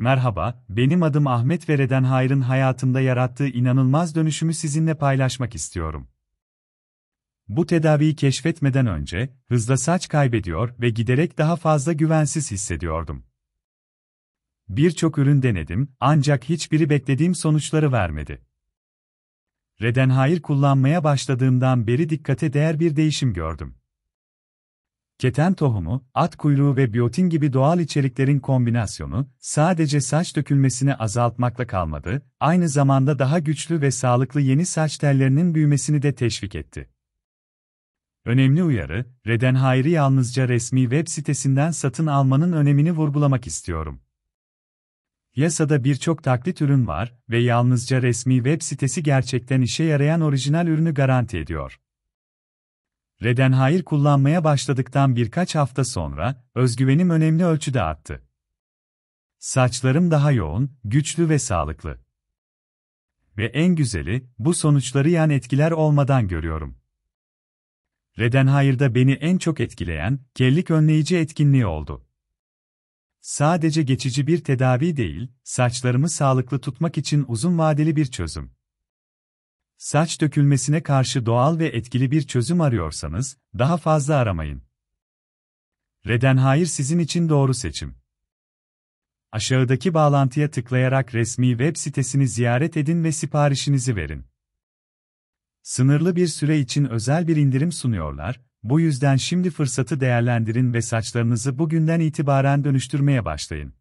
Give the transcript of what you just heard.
Merhaba, benim adım Ahmet Vereden Hayr'ın hayatımda yarattığı inanılmaz dönüşümü sizinle paylaşmak istiyorum. Bu tedaviyi keşfetmeden önce, hızla saç kaybediyor ve giderek daha fazla güvensiz hissediyordum. Birçok ürün denedim, ancak hiçbiri beklediğim sonuçları vermedi. Reden Hayır kullanmaya başladığımdan beri dikkate değer bir değişim gördüm keten tohumu, at kuyruğu ve biyotin gibi doğal içeriklerin kombinasyonu, sadece saç dökülmesini azaltmakla kalmadı, aynı zamanda daha güçlü ve sağlıklı yeni saç tellerinin büyümesini de teşvik etti. Önemli uyarı, Reden Hayri yalnızca resmi web sitesinden satın almanın önemini vurgulamak istiyorum. Yasada birçok taklit ürün var ve yalnızca resmi web sitesi gerçekten işe yarayan orijinal ürünü garanti ediyor. Reden Hayır kullanmaya başladıktan birkaç hafta sonra, özgüvenim önemli ölçüde arttı. Saçlarım daha yoğun, güçlü ve sağlıklı. Ve en güzeli, bu sonuçları yan etkiler olmadan görüyorum. Reden Hayır'da beni en çok etkileyen, kellik önleyici etkinliği oldu. Sadece geçici bir tedavi değil, saçlarımı sağlıklı tutmak için uzun vadeli bir çözüm. Saç dökülmesine karşı doğal ve etkili bir çözüm arıyorsanız, daha fazla aramayın. Reden Hayır sizin için doğru seçim. Aşağıdaki bağlantıya tıklayarak resmi web sitesini ziyaret edin ve siparişinizi verin. Sınırlı bir süre için özel bir indirim sunuyorlar, bu yüzden şimdi fırsatı değerlendirin ve saçlarınızı bugünden itibaren dönüştürmeye başlayın.